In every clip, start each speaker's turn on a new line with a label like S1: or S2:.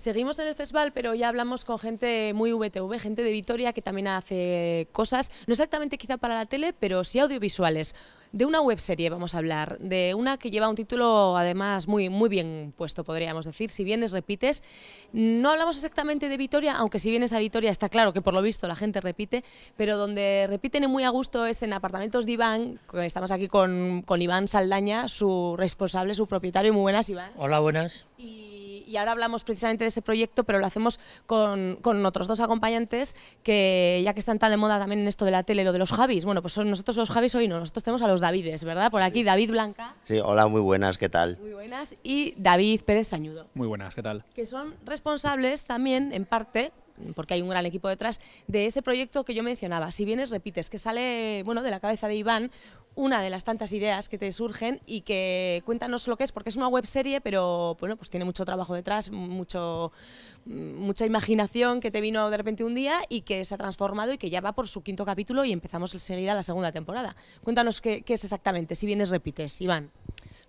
S1: Seguimos en el festival, pero ya hablamos con gente muy VTV, gente de Vitoria que también hace cosas, no exactamente quizá para la tele, pero sí audiovisuales. De una webserie vamos a hablar, de una que lleva un título además muy, muy bien puesto, podríamos decir, si vienes repites. No hablamos exactamente de Vitoria, aunque si vienes a Vitoria está claro que por lo visto la gente repite, pero donde repiten muy a gusto es en apartamentos de Iván, estamos aquí con, con Iván Saldaña, su responsable, su propietario. Muy buenas, Iván.
S2: Hola, buenas. Y
S1: y ahora hablamos precisamente de ese proyecto, pero lo hacemos con, con, otros dos acompañantes que ya que están tan de moda también en esto de la tele, lo de los Javis, bueno, pues son nosotros los Javis hoy no, nosotros tenemos a los Davides, ¿verdad? Por aquí, David Blanca.
S3: Sí, hola, muy buenas, ¿qué tal?
S1: Muy buenas, y David Pérez Sañudo.
S3: Muy buenas, ¿qué
S2: tal?
S1: Que son responsables también, en parte, porque hay un gran equipo detrás, de ese proyecto que yo mencionaba. Si vienes, repites, que sale bueno, de la cabeza de Iván, una de las tantas ideas que te surgen y que cuéntanos lo que es, porque es una web serie, pero bueno, pues tiene mucho trabajo detrás, mucho, mucha imaginación que te vino de repente un día y que se ha transformado y que ya va por su quinto capítulo y empezamos enseguida la segunda temporada. Cuéntanos qué, es exactamente, si vienes repites, Iván.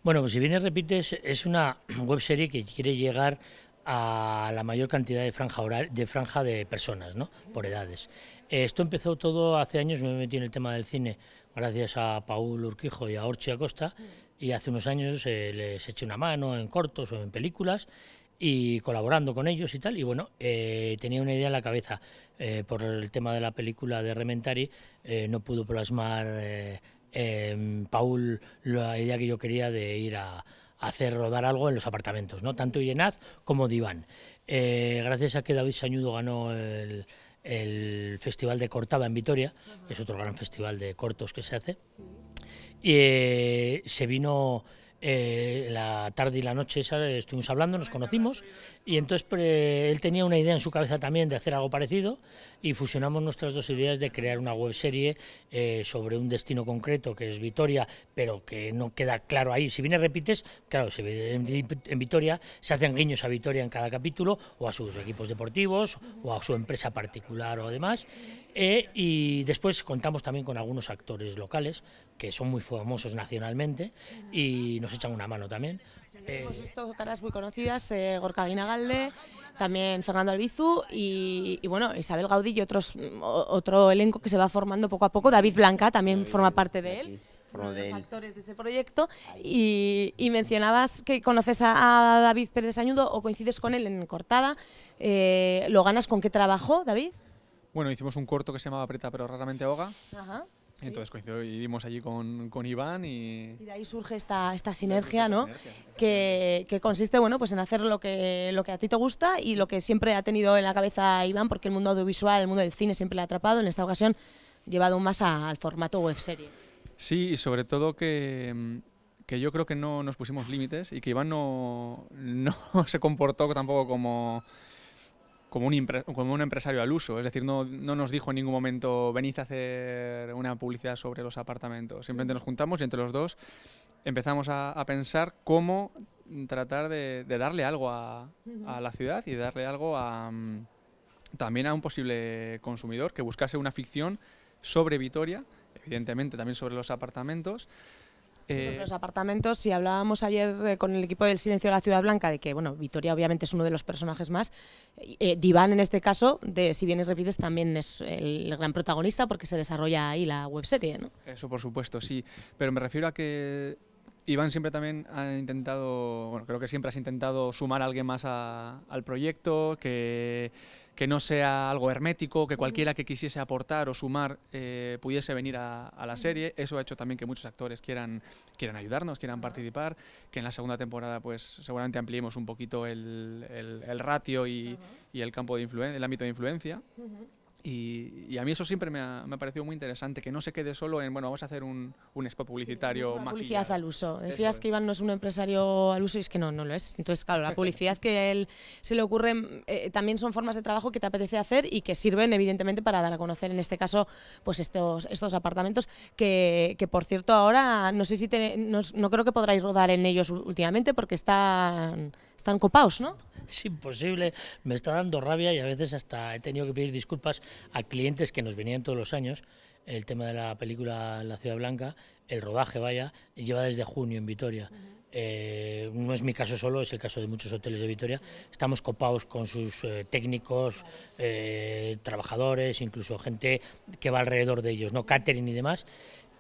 S2: Bueno, pues si vienes repites, es una web serie que quiere llegar a la mayor cantidad de franja, de, franja de personas, ¿no? por edades. Esto empezó todo hace años, me metí en el tema del cine gracias a Paul Urquijo y a Orchi Acosta, y hace unos años eh, les eché una mano en cortos o en películas y colaborando con ellos y tal, y bueno, eh, tenía una idea en la cabeza. Eh, por el tema de la película de Rementari, no pudo plasmar Paul la idea que yo quería de ir a, hacer rodar algo en los apartamentos, ¿no? tanto Irenaz como Diván. gracias a que David Sañudo ganó el, el Festival de Cortada en Vitoria, que es otro gran festival de cortos que se hace. Y eh, se vino eh, la tarde y la noche, estuvimos hablando, nos conocimos, y entonces él tenía una idea en su cabeza también de hacer algo parecido, y fusionamos nuestras dos ideas de crear una webserie serie eh, sobre un destino concreto que es Vitoria, pero que no queda claro ahí. Si vienes repites, claro, se en, en Vitoria se hacen guiños a Vitoria en cada capítulo o a sus equipos deportivos o a su empresa particular o demás. Eh, y después contamos también con algunos actores locales que son muy famosos nacionalmente y nos echan una mano también. Hemos
S1: visto caras muy conocidas, eh, Gorka Guinagalde, también Fernando Albizu y, bueno, Isabel Gaudí y otros, mm, otro elenco que se va formando poco a poco. David Blanca también forma parte de él. Uno de los actores de ese proyecto y, mencionabas que conoces a, David Pérez Añudo o coincides con él en Cortada. Eh, ¿Lo ganas con qué trabajo, David?
S4: Bueno, hicimos un corto que se llamaba Preta pero raramente ahoga. Ajá. Entonces coincidimos allí con, con Iván y...
S1: y... de ahí surge esta, esta sinergia, ¿no? que, que, consiste, bueno, pues en hacer lo que, lo que a ti te gusta y lo que siempre ha tenido en la cabeza Iván, porque el mundo audiovisual, el mundo del cine siempre le ha atrapado, en esta ocasión llevado más al formato web serie.
S4: Sí, y sobre todo que, mm, que yo creo que no nos pusimos límites y que Iván no, no se comportó tampoco como como un, como un empresario al uso. Es decir, no, nos dijo en ningún momento, venid a hacer una publicidad sobre los apartamentos. Simplemente nos juntamos y entre los dos empezamos a, pensar cómo tratar de, darle algo a, a, la ciudad y darle algo a, mm, también a un posible consumidor que buscase una ficción sobre Vitoria, evidentemente también sobre los apartamentos
S1: eh, los apartamentos, si hablábamos ayer eh, con el equipo del Silencio de la Ciudad Blanca de que, bueno, Victoria obviamente es uno de los personajes más, eh, Diván en este caso, de Si vienes repites, también es el gran protagonista porque se desarrolla ahí la webserie, ¿no?
S4: Eso por supuesto, sí, pero me refiero a que Iván siempre también ha intentado, bueno, creo que siempre has intentado sumar a alguien más al proyecto, que, no sea algo hermético, que cualquiera que quisiese aportar o sumar eh, pudiese venir a, la serie. Eso ha hecho también que muchos actores quieran, quieran ayudarnos, quieran participar, que en la segunda temporada pues seguramente ampliemos un poquito el, el, ratio y, el campo de el ámbito de influencia. Y, a mí eso siempre me ha, me parecido muy interesante, que no se quede solo en, bueno, vamos a hacer un, un spot publicitario. publicidad
S1: al uso. Decías que Iván no es un empresario al uso y es que no, no lo es. Entonces, claro, la publicidad que él se le ocurre eh, también son formas de trabajo que te apetece hacer y que sirven, evidentemente, para dar a conocer, en este caso, pues estos, estos apartamentos que, que por cierto, ahora no sé si no, creo que podráis rodar en ellos últimamente porque están, están copados, ¿no?
S2: Es imposible, me está dando rabia y a veces hasta he tenido que pedir disculpas a clientes que nos venían todos los años. El tema de la película la Ciudad Blanca, el rodaje, vaya, lleva desde junio en Vitoria. Eh, no es mi caso solo, es el caso de muchos hoteles de Vitoria, estamos copados con sus eh, técnicos, eh, trabajadores, incluso gente que va alrededor de ellos, ¿no? catering y demás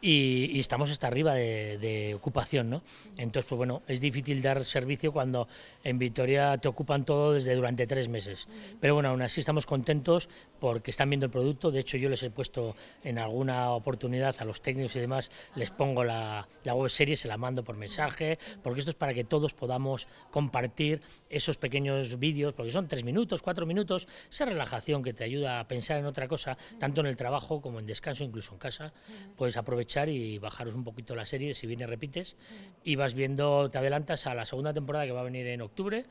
S2: y, estamos hasta arriba de, ocupación, ¿no? Entonces, pues bueno, es difícil dar servicio cuando en Vitoria te ocupan todo desde durante tres meses. Pero bueno, aún así estamos contentos porque están viendo el producto. De hecho, yo les he puesto en alguna oportunidad a los técnicos y demás, les pongo la, web serie, se la mando por mensaje, porque esto es para que todos podamos compartir esos pequeños vídeos, porque son tres minutos, cuatro minutos, esa relajación que te ayuda a pensar en otra cosa, tanto en el trabajo como en descanso, incluso en casa, puedes aprovechar y bajaros un poquito la serie, si viene repites, y vas viendo, te adelantas a la segunda temporada que va a venir en octubre,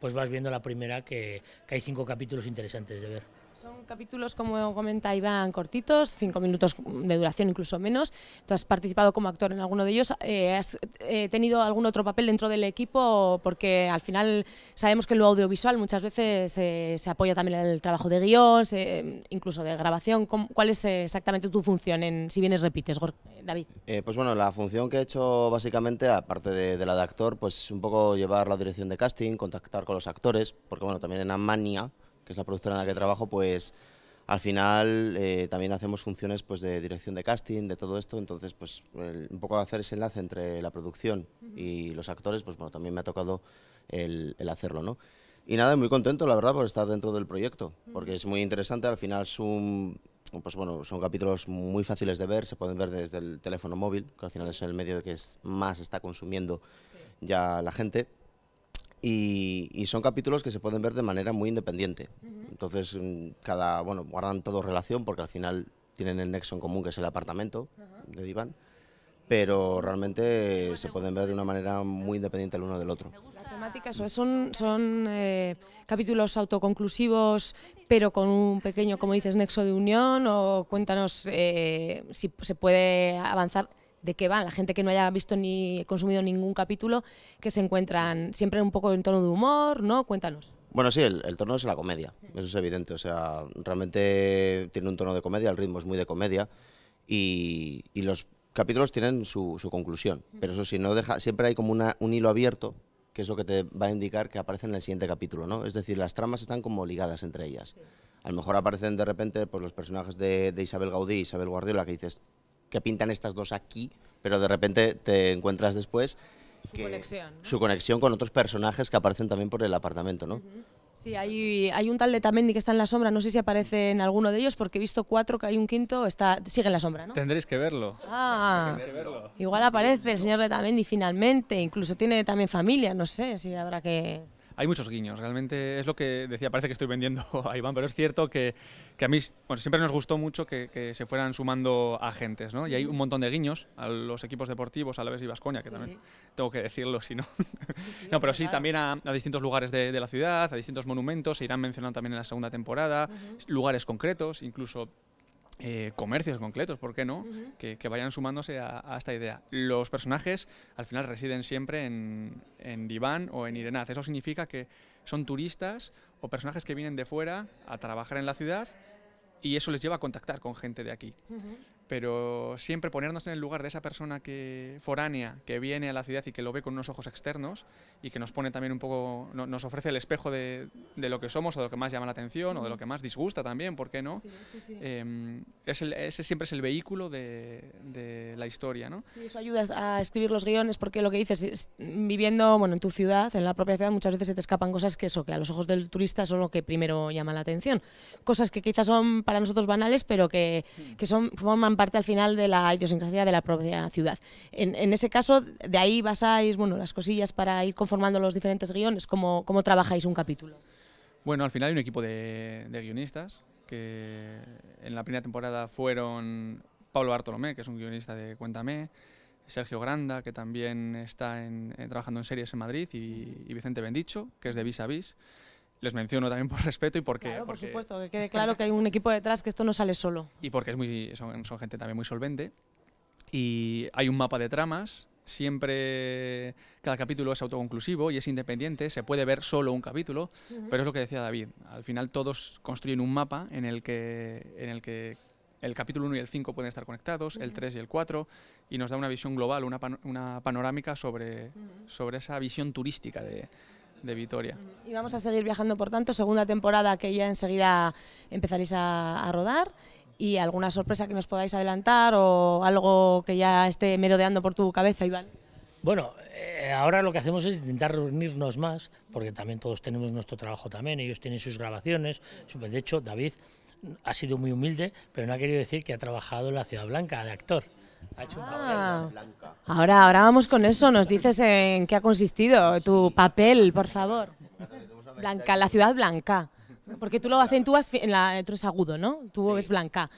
S2: pues vas viendo la primera que hay cinco capítulos interesantes de ver. Son
S1: capítulos, como comenta Iván, cortitos, cinco minutos de duración, incluso menos. Tú has participado como actor en alguno de ellos. Eh, ¿Has eh, tenido algún otro papel dentro del equipo? Porque al final sabemos que lo audiovisual muchas veces eh, se apoya también el trabajo de guión, incluso de grabación. ¿Cuál es exactamente tu función, si vienes repites, David?
S3: pues bueno, la función que he hecho básicamente, aparte de, la de actor, pues un poco llevar la dirección de casting, contactar con los actores, porque bueno, también en Amania que es la productora en la que trabajo, pues al final eh, también hacemos funciones pues, de dirección de casting, de todo esto, entonces pues un poco hacer ese enlace entre la producción y los actores, pues bueno, también me ha tocado el, hacerlo, ¿no? Y nada, muy contento, la verdad, por estar dentro del proyecto, porque es muy interesante, al final son pues bueno, son capítulos muy fáciles de ver, se pueden ver desde el teléfono móvil, que al final es el medio que es más está consumiendo ya la gente. Y, son capítulos que se pueden ver de manera muy independiente. Entonces, mm, cada, bueno, guardan todo relación porque al final tienen el nexo en común que es el apartamento de Diván, pero realmente se pueden ver de una manera muy independiente el uno del otro.
S1: La son, son eh, capítulos autoconclusivos, pero con un pequeño, como dices, nexo de unión o cuéntanos eh, si se puede avanzar de qué va? La gente que no haya visto ni consumido ningún capítulo, que se encuentran siempre un poco en tono de humor, ¿no? Cuéntanos.
S3: Bueno, sí, el, tono es la comedia, eso es evidente. O sea, realmente tiene un tono de comedia, el ritmo es muy de comedia y, los capítulos tienen su, conclusión. Pero eso sí, no deja, siempre hay como un hilo abierto que es lo que te va a indicar que aparece en el siguiente capítulo, ¿no? Es decir, las tramas están como ligadas entre ellas. A lo mejor aparecen de repente pues, los personajes de, de Isabel Gaudí y Isabel Guardiola que dices, que pintan estas dos aquí, pero de repente te encuentras después su conexión, con otros personajes que aparecen también por el apartamento, ¿no?
S1: Sí, hay, un tal de Tamendi que está en la sombra, no sé si aparece en alguno de ellos, porque he visto cuatro, que hay un quinto, está, sigue en la sombra, ¿no?
S4: Tendréis que verlo. Ah,
S1: igual aparece el señor de Tamendi finalmente, incluso tiene también familia, no sé si habrá que...
S4: Hay muchos guiños, realmente es lo que decía, parece que estoy vendiendo a Iván, pero es cierto que, a mí siempre nos gustó mucho que, se fueran sumando agentes, ¿no? Y hay un montón de guiños a los equipos deportivos, a la vez y Vascoña, que también tengo que decirlo, si no. no, pero sí, también a, distintos lugares de, la ciudad, a distintos monumentos, se irán mencionando también en la segunda temporada, lugares concretos, incluso eh, comercios concretos, ¿por qué no? que, vayan sumándose a, esta idea. Los personajes al final residen siempre en, Diván o en Irenaz. Eso significa que son turistas o personajes que vienen de fuera a trabajar en la ciudad y eso les lleva a contactar con gente de aquí pero siempre ponernos en el lugar de esa persona que foránea que viene a la ciudad y que lo ve con unos ojos externos y que nos pone también un poco, nos ofrece el espejo de, de, lo que somos o de lo que más llama la atención o de lo que más disgusta también, ¿por qué no? Em, es ese siempre es el vehículo de, la historia, ¿no?
S1: Sí, eso ayuda a escribir los guiones porque lo que dices, viviendo bueno, en tu ciudad, en la propia ciudad, muchas veces se te escapan cosas que eso, que a los ojos del turista son lo que primero llama la atención. Cosas que quizás son para nosotros banales, pero que, mm. que son, forman parte al final de la idiosincrasia de la propia ciudad. En, ese caso, de ahí basáis bueno, las cosillas para ir conformando los diferentes guiones, ¿cómo, cómo trabajáis un capítulo?
S4: Bueno, al final hay un equipo de, guionistas que en la primera temporada fueron Pablo Bartolomé, que es un guionista de Cuéntame, Sergio Granda, que también está eh, trabajando en series en Madrid, y, y Vicente Bendicho, que es de Vis a Vis les menciono también por respeto y porque... Claro, por supuesto,
S1: que quede claro que hay un equipo detrás, que esto no sale solo.
S4: Y porque es muy, son, gente también muy solvente. Y hay un mapa de tramas, siempre cada capítulo es autoconclusivo y es independiente, se puede ver solo un capítulo, pero es lo que decía David, al final todos construyen un mapa en el que, en el, que el capítulo 1 y el 5 pueden estar conectados, el 3 y el 4, y nos da una visión global, una, una panorámica sobre, sobre esa visión turística de, de Vitoria.
S1: Y vamos a seguir viajando, por tanto, segunda temporada que ya enseguida empezaréis a, rodar y alguna sorpresa que nos podáis adelantar o algo que ya esté merodeando por tu cabeza, Iván.
S2: Bueno, eh, ahora lo que hacemos es intentar reunirnos más, porque también todos tenemos nuestro trabajo también, ellos tienen sus grabaciones, de hecho David ha sido muy humilde, pero no ha querido decir que ha trabajado en la Ciudad Blanca de actor. Ah.
S1: Ahora, ahora vamos con eso. Nos dices en qué ha consistido tu papel, por favor. Blanca, la ciudad blanca. Porque tú lo acentúas en la, tú agudo, ¿no? Tú ves es blanca.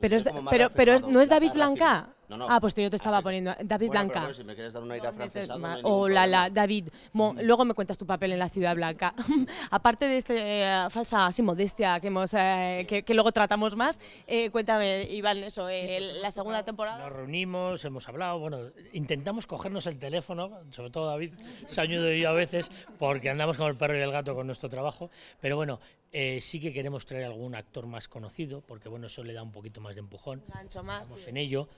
S1: pero, pero, pero no es David Blanca. Ah, pues yo te ah, estaba poniendo. Eh, David Blanca. si
S3: me quieres dar una francesa. Hola,
S1: David. Mm. luego me cuentas tu papel en la Ciudad Blanca. Aparte de esta eh, falsa así, modestia que, hemos, eh, que, luego tratamos más, cuéntame, Iván, eso, pues, la segunda temporada.
S2: Nos reunimos, hemos hablado, bueno, intentamos cogernos el teléfono, sobre todo David, se ha yo a veces, porque andamos con el perro y el gato con nuestro trabajo, pero bueno, eh, sí que queremos traer algún actor más conocido, porque bueno, eso le da un poquito más de empujón. más. en ello.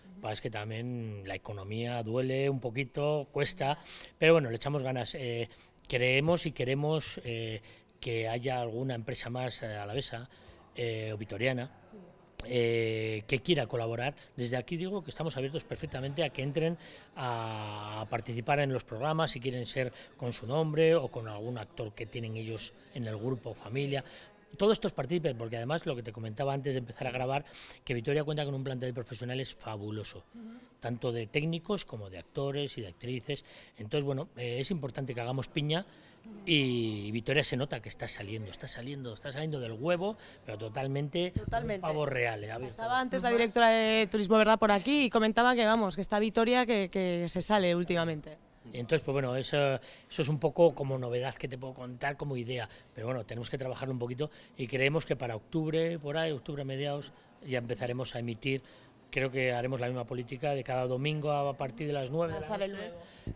S2: que también la economía duele un poquito, cuesta, pero bueno, le echamos ganas. Eh, creemos y queremos eh, que haya alguna empresa más a la besa, o vitoriana. Sí eh, que quiera colaborar, desde aquí digo que estamos abiertos perfectamente a que entren a participar en los programas, si quieren ser con su nombre o con algún actor que tienen ellos en el grupo o familia, todos estos partícipes, porque además lo que te comentaba antes de empezar a grabar, que Vitoria cuenta con un plantel de profesionales fabuloso, tanto de técnicos como de actores y de actrices. Entonces, bueno, eh, es importante que hagamos piña y Vitoria se nota que está saliendo, está saliendo, está saliendo del huevo, pero totalmente, totalmente. real eh, real Pasaba antes la directora
S1: de Turismo Verdad por aquí y comentaba que vamos, que está Vitoria que, que se sale últimamente.
S2: Entonces, pues bueno, eso, es un poco como novedad que te puedo contar, como idea. Pero bueno, tenemos que trabajarlo un poquito y creemos que para octubre, por ahí, octubre a mediados, ya empezaremos a emitir. Creo que haremos la misma política de cada domingo a partir de las 9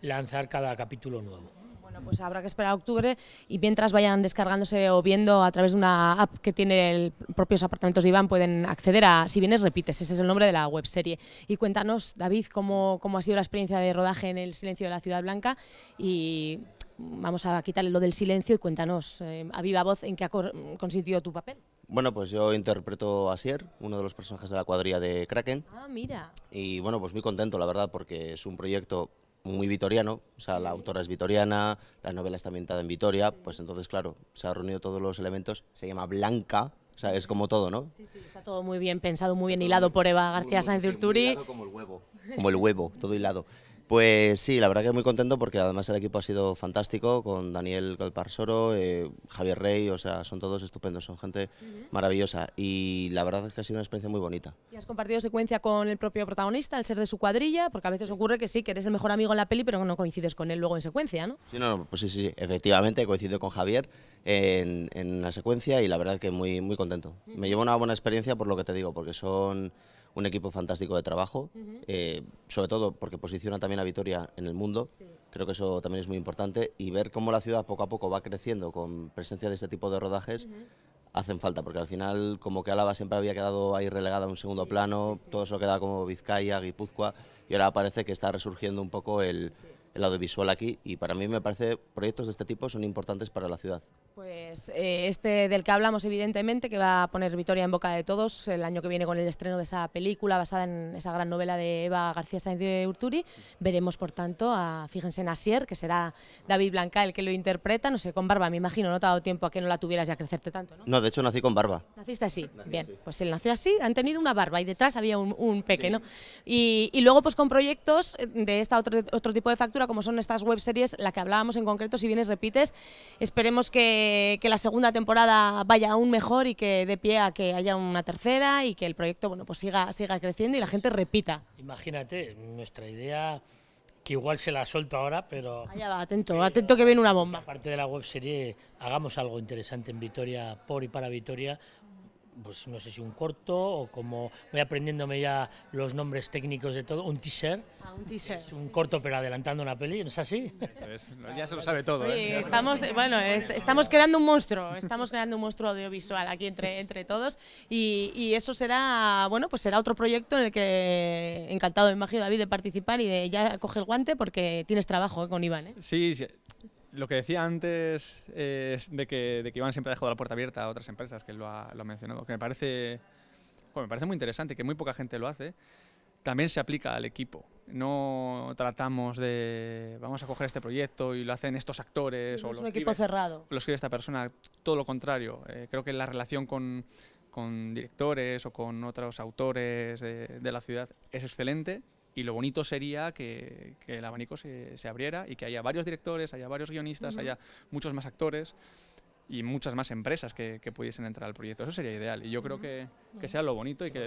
S2: lanzar cada capítulo nuevo.
S1: Bueno, pues habrá que esperar a octubre y mientras vayan descargándose o viendo a través de una app que tiene el propios apartamentos de Iván, pueden acceder a Si vienes, repites. Ese es el nombre de la webserie. Y cuéntanos, David, cómo, cómo ha sido la experiencia de rodaje en El Silencio de la Ciudad Blanca y vamos a quitarle lo del silencio y cuéntanos eh, a viva voz en qué ha consistido tu papel.
S3: Bueno, pues yo interpreto a Sier, uno de los personajes de la cuadrilla de Kraken. Ah, mira. Y bueno, pues muy contento, la verdad, porque es un proyecto muy vitoriano, o sea, la autora es vitoriana, la novela está ambientada en Vitoria, pues entonces, claro, se ha reunido todos los elementos, se llama Blanca, o sea, es como todo, ¿no? Sí, sí, está
S1: todo muy bien pensado, muy bien hilado por Eva García Sánchez Como el huevo.
S3: Como el huevo, todo hilado. Pues sí, la verdad que muy contento porque además el equipo ha sido fantástico con Daniel Galparsoro, eh, Javier Rey, o sea, son todos estupendos, son gente maravillosa y la verdad es que ha sido una experiencia muy bonita.
S1: ¿Y has compartido secuencia con el propio protagonista, al ser de su cuadrilla? Porque a veces ocurre que sí, que eres el mejor amigo en la peli, pero no coincides con él luego en secuencia, ¿no?
S3: Sí, no, pues sí, sí, efectivamente coincido con Javier en, la secuencia y la verdad que muy, contento. Me llevo una buena experiencia por lo que te digo, porque son un equipo fantástico de trabajo, eh, sobre todo porque posiciona también a Vitoria en el mundo. Creo que eso también es muy importante y ver cómo la ciudad poco a poco va creciendo con presencia de este tipo de rodajes. Hacen falta, porque al final, como que Álava siempre había quedado ahí relegada a un segundo plano, todo eso queda como Vizcaya, Guipúzcoa, y ahora parece que está resurgiendo un poco el, el audiovisual aquí. Y para mí me parece proyectos de este tipo son importantes para la ciudad.
S1: Pues eh, este del que hablamos, evidentemente, que va a poner victoria en boca de todos el año que viene con el estreno de esa película basada en esa gran novela de Eva García Sainz de Urturi. Veremos, por tanto, a, fíjense en que será David Blanca el que lo interpreta. No sé, con barba, me imagino, no te ha dado tiempo a que no la tuvieras ya a crecerte tanto,
S3: ¿no? No, de hecho nací con barba.
S1: ¿Naciste así? Bien, pues él nació así, han tenido una barba y detrás había un, pequeño. Y, luego, pues con proyectos de esta otro, otro tipo de factura, como son estas web series, la que hablábamos en concreto, si vienes repites, esperemos que eh, que, la segunda temporada vaya aún mejor y que de pie a que haya una tercera y que el proyecto bueno, pues siga, siga creciendo y la gente repita.
S2: Imagínate, nuestra idea, que igual se la suelto ahora, pero... Allá
S1: ah, va, atento, eh, atento que viene una bomba.
S2: Aparte de la webserie, hagamos algo interesante en Vitoria, por y para Vitoria, pues no sé si un corto o como voy aprendiéndome ya los nombres técnicos de todo, un teaser. Ah, un
S1: teaser. un
S2: corto pero adelantando una peli, ¿no es así? ya se lo sabe todo. ¿eh? estamos, bueno,
S1: estamos creando un monstruo, estamos creando un monstruo audiovisual aquí entre, entre todos y, eso será, bueno, pues será otro proyecto en el que encantado, imagino David, de participar y de ya coge el guante porque tienes trabajo ¿eh? con Iván. ¿eh?
S4: Sí, sí lo que decía antes es de que, de que Iván siempre ha dejado la puerta abierta a otras empresas, que lo ha, lo mencionado, que me parece, bueno, me parece muy interesante, que muy poca gente lo hace, también se aplica al equipo. No tratamos de, vamos a coger este proyecto y lo hacen estos actores. o es lo un escribe, equipo cerrado. Lo escribe esta persona, todo lo contrario. Eh, creo que la relación con, con, directores o con otros autores de, de la ciudad es excelente y lo bonito sería que, el abanico se, abriera y que haya varios directores, haya varios guionistas, haya muchos más actores y muchas más empresas que, pudiesen entrar al proyecto. Eso sería ideal y yo creo que, sea lo bonito y que...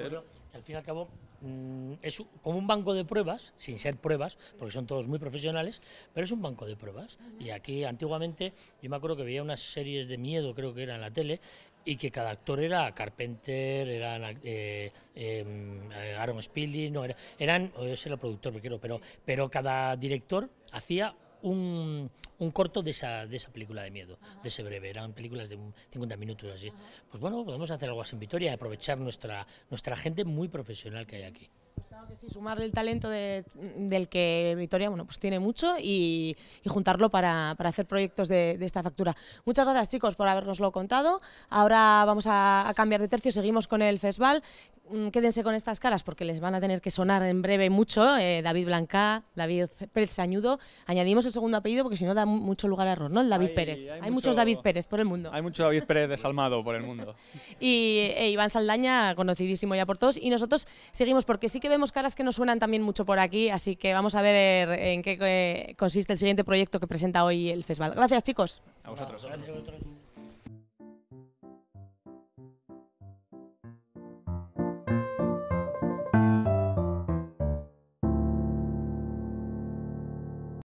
S2: al fin y al cabo mm, es como un banco de pruebas, sin ser pruebas, porque son todos muy profesionales, pero es un banco de pruebas. Y aquí antiguamente yo me acuerdo que veía unas series de miedo, creo que era en la tele, y que cada actor era Carpenter, eran eh, em, eh, Aaron Spilling, no, era, eran, oh, ese era el productor, pero, pero cada director hacía un, un, corto de esa, de esa película de miedo, de ese breve. Eran películas de 50 minutos así. Pues bueno, podemos hacer algo así en Vitoria y aprovechar nuestra, nuestra gente muy profesional que hay aquí.
S1: Pues claro que sí, sumar el talento del que Victoria bueno, pues tiene mucho y, juntarlo para, hacer proyectos de, esta factura. Muchas gracias chicos por habernoslo contado. Ahora vamos a, a cambiar de tercio, seguimos con el festival Mm, quédense con estas caras porque les van a tener que sonar en breve mucho. Eh, David Blanca, David Pérez Sañudo. Añadimos el segundo apellido porque si no da mucho lugar a error, ¿no? El David Pérez. Hay, muchos David Pérez por el mundo.
S4: Hay muchos David Pérez desalmado por el mundo.
S1: y eh, Iván Saldaña, conocidísimo ya por todos. Y nosotros seguimos porque sí que vemos caras que nos suenan también mucho por aquí. Así que vamos a ver en qué eh, consiste el siguiente proyecto que presenta hoy el festival. Gracias, chicos.
S2: A vosotros.